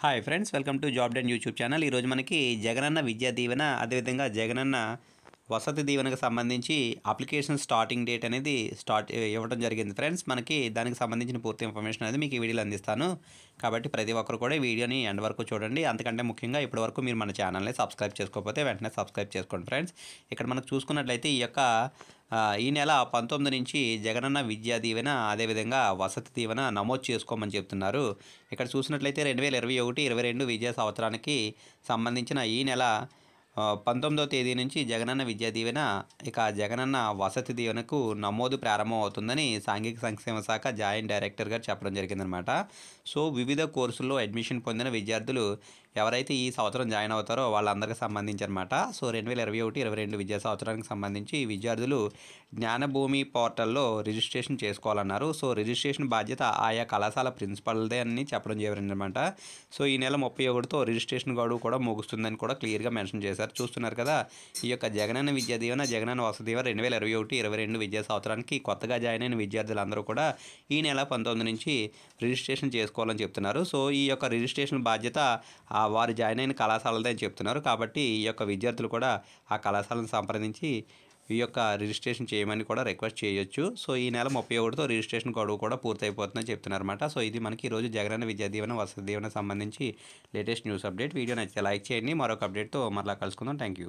hi friends welcome to job den YouTube channel ఈరోజు మనకి జగనన్న విద్యా దీవెన అదేవిధంగా జగనన్న వసతి దీవెనకు సంబంధించి అప్లికేషన్ స్టార్టింగ్ డేట్ అనేది స్టార్ట్ ఇవ్వడం జరిగింది ఫ్రెండ్స్ మనకి దానికి సంబంధించిన పూర్తి ఇన్ఫర్మేషన్ అనేది మీకు ఈ వీడియోలో అందిస్తాను కాబట్టి ప్రతి ఒక్కరు కూడా వీడియోని ఎండ్ వరకు చూడండి అంతకంటే ముఖ్యంగా ఇప్పటి వరకు మీరు మన ఛానల్ని సబ్స్క్రైబ్ చేసుకోకపోతే వెంటనే సబ్స్క్రైబ్ చేసుకోండి ఫ్రెండ్స్ ఇక్కడ మనకు చూసుకున్నట్లయితే ఈ యొక్క ఈ నెల పంతొమ్మిది నుంచి జగనన్న విద్యా దీవెన అదేవిధంగా వసతి దీవెన నమోదు చేసుకోమని చెప్తున్నారు ఇక్కడ చూసినట్లయితే రెండు వేల ఇరవై ఒకటి ఇరవై రెండు విద్యా సంవత్సరానికి సంబంధించిన ఈ నెల పంతొమ్మిదో తేదీ నుంచి జగనన్న విద్యా దీవెన ఇక జగనన్న వసతి దీవెనకు నమోదు ప్రారంభం అవుతుందని సాంఘిక సంక్షేమ శాఖ జాయింట్ డైరెక్టర్ గారు చెప్పడం జరిగిందనమాట సో వివిధ కోర్సుల్లో అడ్మిషన్ పొందిన విద్యార్థులు ఎవరైతే ఈ సంవత్సరం జాయిన్ అవుతారో వాళ్ళందరికీ సంబంధించి అనమాట సో రెండు వేల ఇరవై ఒకటి ఇరవై రెండు విద్యా సంవత్సరానికి సంబంధించి విద్యార్థులు జ్ఞానభూమి పోర్టల్లో రిజిస్ట్రేషన్ చేసుకోవాలన్నారు సో రిజిస్ట్రేషన్ బాధ్యత ఆయా కళాశాల ప్రిన్సిపల్దే అని చెప్పడం జరిగిందనమాట సో ఈ నెల ముప్పై ఒకటితో రిజిస్ట్రేషన్ గడువు కూడా ముగుస్తుందని కూడా క్లియర్గా మెన్షన్ చేశారు గారు చూస్తున్నారు కదా ఈ యొక్క జగనన్న విద్యా దీవెన జగనన్న దీవెన రెండు వేల ఇరవై ఒకటి ఇరవై రెండు విద్యా సంవత్సరానికి కొత్తగా జాయిన్ అయిన విద్యార్థులందరూ కూడా ఈ నెల పంతొమ్మిది నుంచి రిజిస్ట్రేషన్ చేసుకోవాలని చెప్తున్నారు సో ఈ యొక్క రిజిస్ట్రేషన్ బాధ్యత ఆ వారు జాయిన్ అయిన కళాశాలదే చెప్తున్నారు కాబట్టి ఈ యొక్క విద్యార్థులు కూడా ఆ కళాశాలను సంప్రదించి ఈ యొక్క రిజిస్ట్రేషన్ చేయమని కూడా రిక్వెస్ట్ చేయొచ్చు సో ఈ నెల ముప్పై ఒకటితో రిజిస్ట్రేషన్ గడువు కూడా పూర్తయిపోతుందని చెప్తున్నారన్నమాట సో ఇది మనకి ఈరోజు జగనన్న విద్యా దీవెన వసతి దీవెన సంబంధించి లేటెస్ట్ న్యూస్ అప్డేట్ వీడియో నచ్చితే లైక్ చేయండి మరొక అప్డేట్తో మరలా కలుసుకుందాం థ్యాంక్ యూ